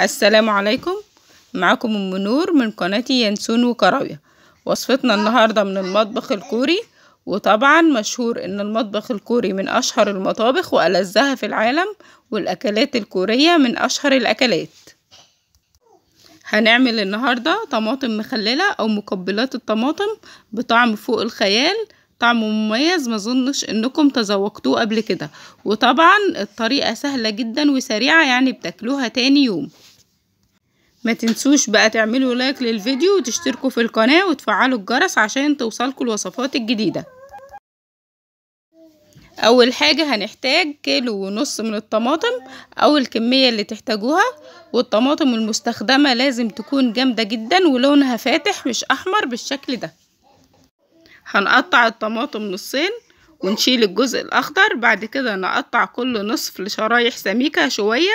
السلام عليكم معاكم ام نور من قناه ينسون وكراويه وصفتنا النهارده من المطبخ الكوري وطبعا مشهور ان المطبخ الكوري من اشهر المطابخ والذها في العالم والاكلات الكوريه من اشهر الاكلات هنعمل النهارده طماطم مخلله او مقبلات الطماطم بطعم فوق الخيال طعمه مميز ما ظنش انكم تذوقتوه قبل كده وطبعا الطريقة سهلة جدا وسريعة يعني بتاكلوها تاني يوم ما تنسوش بقى تعملوا لايك للفيديو وتشتركوا في القناة وتفعلوا الجرس عشان توصلكوا الوصفات الجديدة اول حاجة هنحتاج كيلو ونص من الطماطم او الكمية اللي تحتاجوها والطماطم المستخدمة لازم تكون جامدة جدا ولونها فاتح مش احمر بالشكل ده هنقطع الطماطم نصين ونشيل الجزء الأخضر بعد كده نقطع كل نصف لشرايح سميكة شوية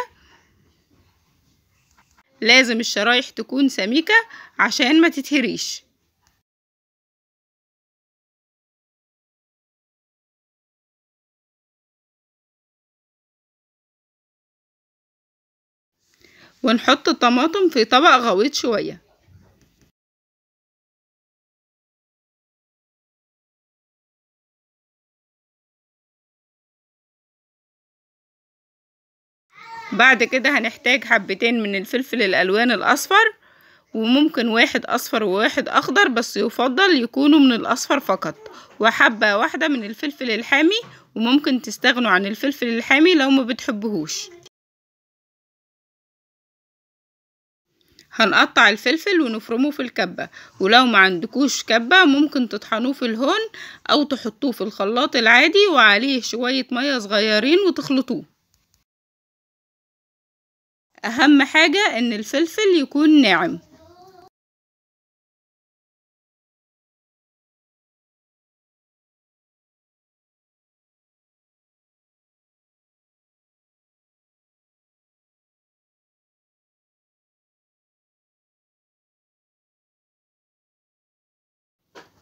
لازم الشرايح تكون سميكة عشان ما تتهريش ونحط الطماطم في طبق غويط شويه بعد كده هنحتاج حبتين من الفلفل الالوان الاصفر وممكن واحد اصفر وواحد اخضر بس يفضل يكونوا من الاصفر فقط وحبة واحدة من الفلفل الحامي وممكن تستغنوا عن الفلفل الحامي لو ما بتحبهوش هنقطع الفلفل ونفرمه في الكبة ولو ما عندكوش كبة ممكن تطحنوه في الهون او تحطوه في الخلاط العادي وعليه شوية مية صغيرين وتخلطوه أهم حاجة إن الفلفل يكون ناعم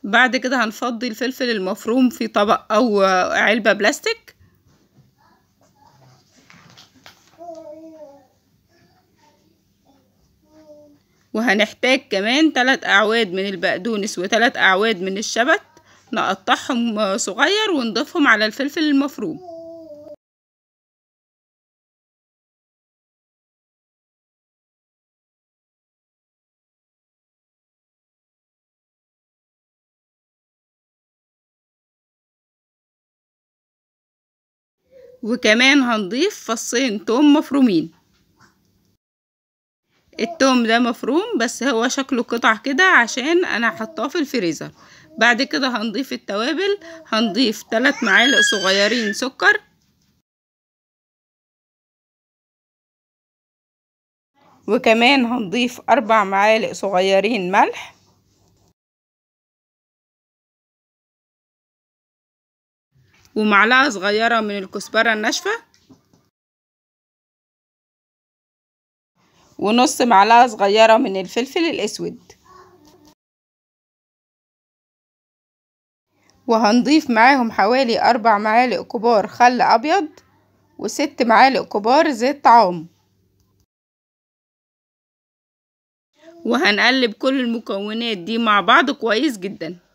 بعد كده هنفضي الفلفل المفروم في طبق أو علبة بلاستيك وهنحتاج كمان تلات أعواد من البقدونس وتلات أعواد من الشبت نقطعهم صغير ونضيفهم على الفلفل المفروم وكمان هنضيف فصين توم مفرومين التوم ده مفروم بس هو شكله قطع كده عشان انا حطاه في الفريزر بعد كده هنضيف التوابل هنضيف 3 معالق صغيرين سكر وكمان هنضيف أربع معالق صغيرين ملح ومعلقة صغيرة من الكزبرة الناشفة ونص معلقة صغيرة من الفلفل الأسود وهنضيف معاهم حوالي أربع معالق كبار خل أبيض وست معالق كبار زيت طعام وهنقلب كل المكونات دي مع بعض كويس جداً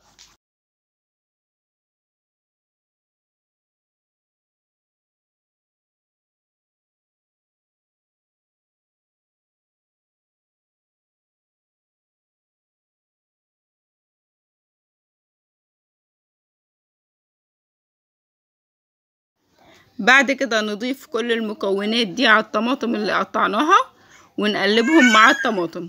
بعد كده نضيف كل المكونات دي على الطماطم اللي قطعناها ونقلبهم مع الطماطم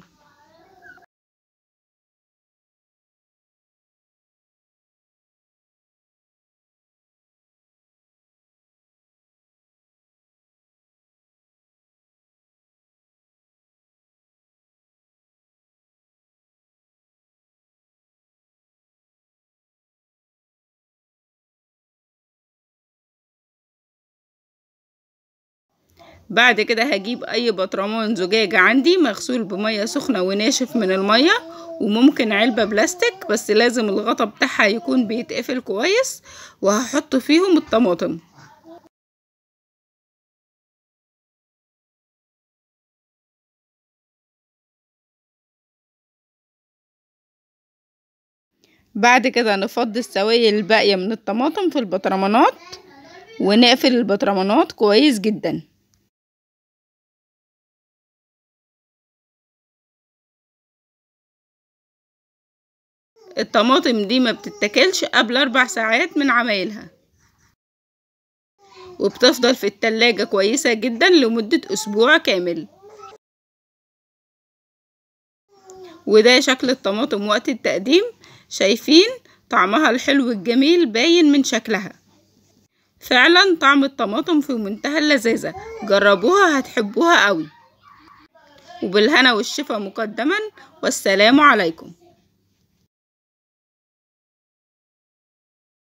بعد كده هجيب اي بطرمان زجاج عندي مغسول بمية سخنة وناشف من المية وممكن علبة بلاستيك بس لازم الغطا بتاعها يكون بيتقفل كويس وهحط فيهم الطماطم بعد كده نفض السوائل الباقية من الطماطم في البطرمانات ونقفل البطرمانات كويس جداً الطماطم دي ما بتتاكلش قبل أربع ساعات من عمايلها وبتفضل في التلاجة كويسة جدا لمدة أسبوع كامل وده شكل الطماطم وقت التقديم شايفين طعمها الحلو الجميل باين من شكلها فعلا طعم الطماطم في منتهى اللذاذة جربوها هتحبوها قوي وبالهنا والشفا مقدما والسلام عليكم